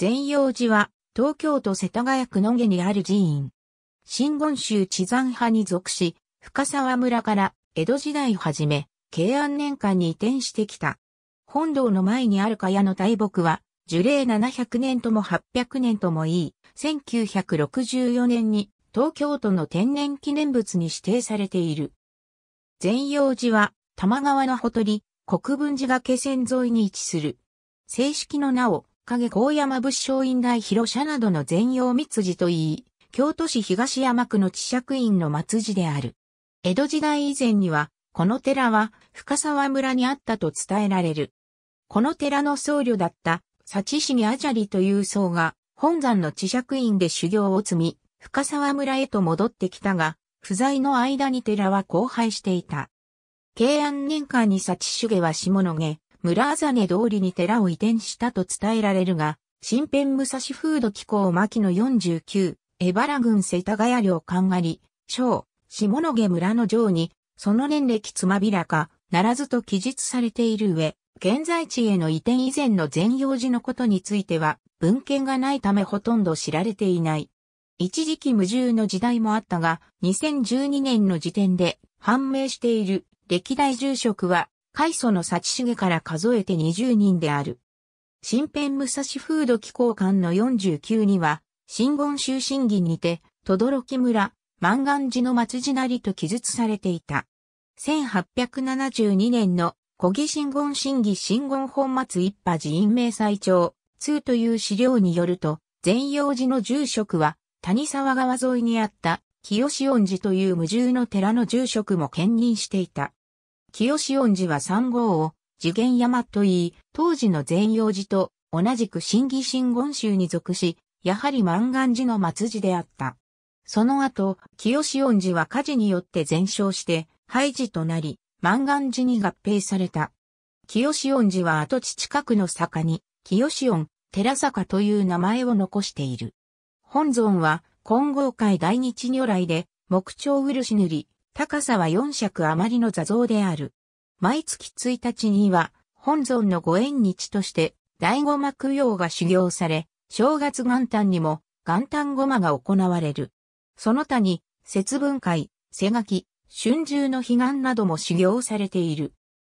全陽寺は、東京都世田谷区野毛にある寺院。新言宗地山派に属し、深沢村から江戸時代をはじめ、慶安年間に移転してきた。本堂の前にある茅帳の大木は、樹齢700年とも800年ともいい、1964年に東京都の天然記念物に指定されている。全陽寺は、玉川のほとり、国分寺が気仙沿いに位置する。正式の名を、影高山仏商院大広社などの全容密寺といい、京都市東山区の地釈院の末寺である。江戸時代以前には、この寺は深沢村にあったと伝えられる。この寺の僧侶だった、幸あじゃりという僧が、本山の地釈院で修行を積み、深沢村へと戻ってきたが、不在の間に寺は荒廃していた。慶安年間に幸家は下野毛、村ざね通りに寺を移転したと伝えられるが、新編武蔵風土機構牧野49、江原郡世田谷領勘狩り、小、下野毛村の城に、その年歴つまびらか、ならずと記述されている上、現在地への移転以前の全容寺のことについては、文献がないためほとんど知られていない。一時期矛盾の時代もあったが、2012年の時点で判明している歴代住職は開祖の幸重から数えて20人である。新編武蔵風土機構館の49には、新言修審儀にて、とどろき村、万願寺の松寺なりと記述されていた。1872年の小木新言審儀新言本末一派寺院名最長、通という資料によると、善陽寺の住職は、谷沢川沿いにあった、清志恩寺という無住の寺の住職も兼任していた。清恩寺は三号を次元山と言い、当時の善用寺と同じく新義新言宗に属し、やはり満願寺の末寺であった。その後、清恩寺は火事によって全焼して、廃寺となり、満願寺に合併された。清恩寺は跡地近くの坂に、清恩、寺坂という名前を残している。本尊は、金剛会大日如来で、木彫漆塗り、高さは4尺余りの座像である。毎月1日には、本尊のご縁日として、第五幕用が修行され、正月元旦にも元旦ごまが行われる。その他に、節分会、瀬垣、春秋の悲願なども修行されている。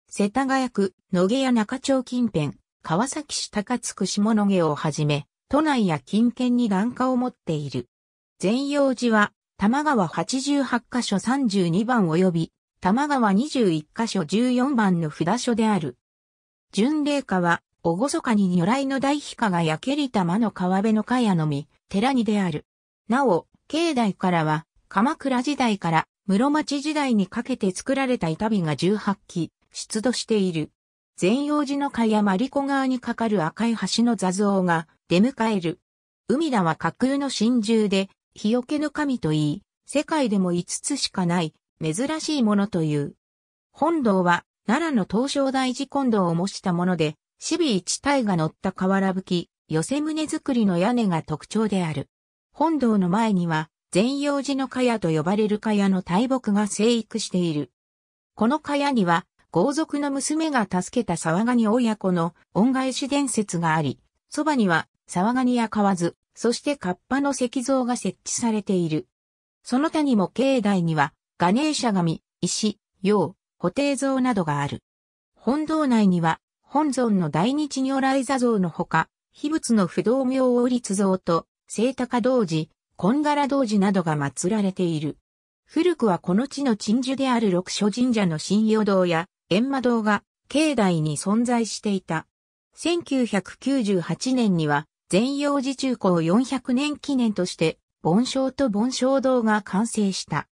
世田谷区、野毛や中町近辺、川崎市高津区下野毛をはじめ、都内や近県に眼科を持っている。全容寺は、多摩川88箇所32番及び、多摩川21箇所14番の札所である。巡礼家は、おごそかに如来の大飛下が焼けり玉の川辺の茅のみ、寺にである。なお、境内からは、鎌倉時代から室町時代にかけて作られた板火が18基、出土している。善用寺の茅山マリコ川に架かる赤い橋の座像が出迎える。海田は架空の真珠で日よけの神といい、世界でも5つしかない、珍しいものという。本堂は、奈良の東照大寺金堂を模したもので、守尾一体が乗った瓦吹き、寄せ棟造りの屋根が特徴である。本堂の前には、善用寺の茅と呼ばれる茅の大木が生育している。この茅には、豪族の娘が助けた沢ガニ親子の恩返し伝説があり、そばには沢ガニや河津、そしてカッパの石像が設置されている。その他にも境内には、ガネーシャ神、石、陽、固定像などがある。本堂内には、本尊の大日如来座像のほか、秘仏の不動明王立像と、聖高道寺、金柄道寺などが祀られている。古くはこの地の鎮守である六所神社の神用堂や閻魔堂が境内に存在していた。1998年には全幼寺中高400年記念として、盆章と盆章堂が完成した。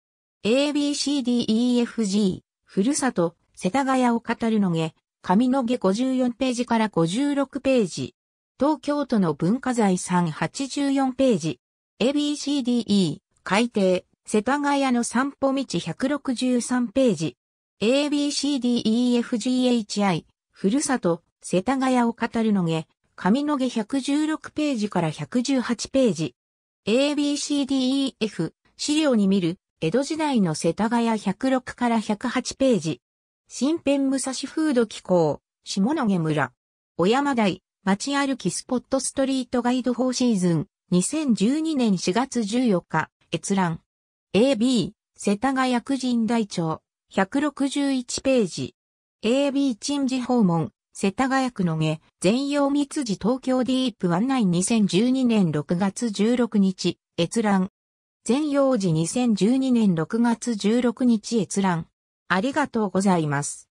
ABCDEFG、ふるさと、世田谷を語るのげ、髪の下54ページから56ページ。東京都の文化財3 84ページ。ABCDE、海底、世田谷の散歩道163ページ。ABCDEFGHI、ふるさと、世田谷を語るのげ、上野毛116ページから118ページ。ABCDEF 資料に見る江戸時代の世田谷106から108ページ。新編武蔵風土機構、下野毛村。小山台、街歩きスポットストリートガイド4シーズン、2012年4月14日、閲覧。AB、世田谷区人台町、161ページ。AB 陳事訪問、世田谷区の下、全容密寺東京ディープ案内2012年6月16日、閲覧。全容寺2012年6月16日閲覧。ありがとうございます。